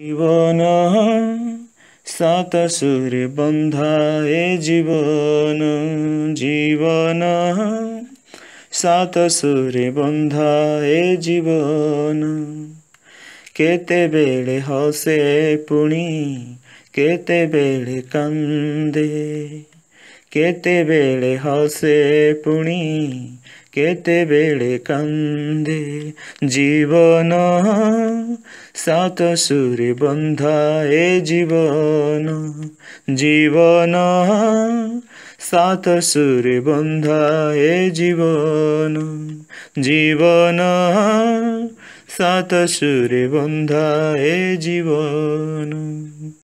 জীবন সাতাসুরে বন্ধা এ জীবন জীবন সাতাসুরে বন্ধা এ জীবন কেতেবেলে হসে পুণি কেতেবেলে কান্দে কেতেবেলে হাসে পুণি কেতেবেলে কান্দে জীবন সাত সুরে বন্ধা এ জীবন জীবন সাত সুরে বন্ধা এ জীবন জীবন সাত সুরে বন্ধা এ জীবন